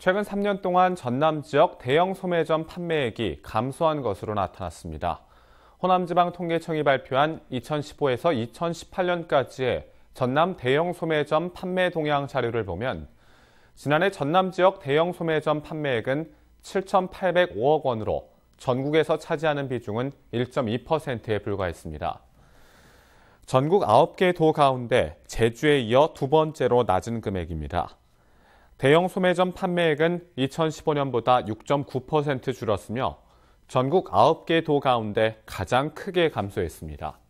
최근 3년 동안 전남 지역 대형 소매점 판매액이 감소한 것으로 나타났습니다. 호남지방통계청이 발표한 2015에서 2018년까지의 전남 대형 소매점 판매 동향 자료를 보면 지난해 전남 지역 대형 소매점 판매액은 7,805억 원으로 전국에서 차지하는 비중은 1.2%에 불과했습니다. 전국 9개 도 가운데 제주에 이어 두 번째로 낮은 금액입니다. 대형 소매점 판매액은 2015년보다 6.9% 줄었으며 전국 9개 도 가운데 가장 크게 감소했습니다.